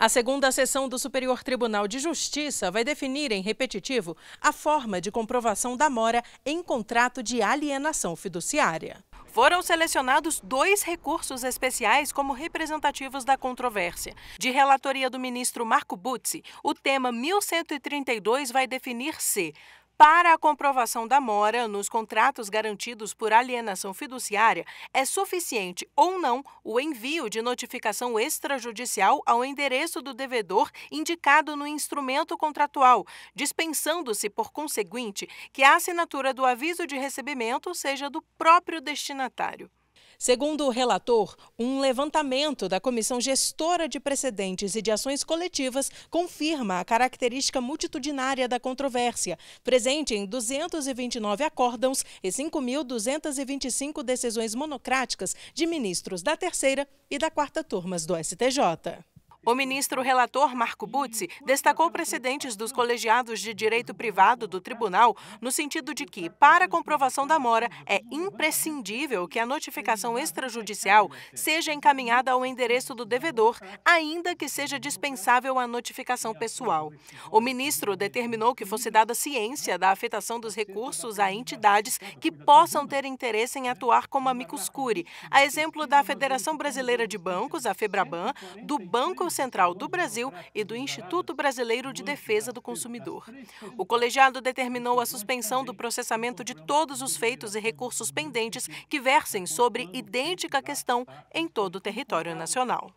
A segunda sessão do Superior Tribunal de Justiça vai definir em repetitivo a forma de comprovação da mora em contrato de alienação fiduciária. Foram selecionados dois recursos especiais como representativos da controvérsia. De relatoria do ministro Marco Butzi, o tema 1132 vai definir se para a comprovação da mora nos contratos garantidos por alienação fiduciária, é suficiente ou não o envio de notificação extrajudicial ao endereço do devedor indicado no instrumento contratual, dispensando-se, por conseguinte, que a assinatura do aviso de recebimento seja do próprio destinatário. Segundo o relator, um levantamento da Comissão Gestora de Precedentes e de Ações Coletivas confirma a característica multitudinária da controvérsia, presente em 229 acórdãos e 5.225 decisões monocráticas de ministros da terceira e da quarta turmas do STJ. O ministro relator Marco Butzi destacou precedentes dos colegiados de direito privado do tribunal no sentido de que, para a comprovação da mora, é imprescindível que a notificação extrajudicial seja encaminhada ao endereço do devedor, ainda que seja dispensável a notificação pessoal. O ministro determinou que fosse dada ciência da afetação dos recursos a entidades que possam ter interesse em atuar como amicus curiae, a exemplo da Federação Brasileira de Bancos, a FEBRABAN, do Banco Central do Brasil e do Instituto Brasileiro de Defesa do Consumidor. O colegiado determinou a suspensão do processamento de todos os feitos e recursos pendentes que versem sobre idêntica questão em todo o território nacional.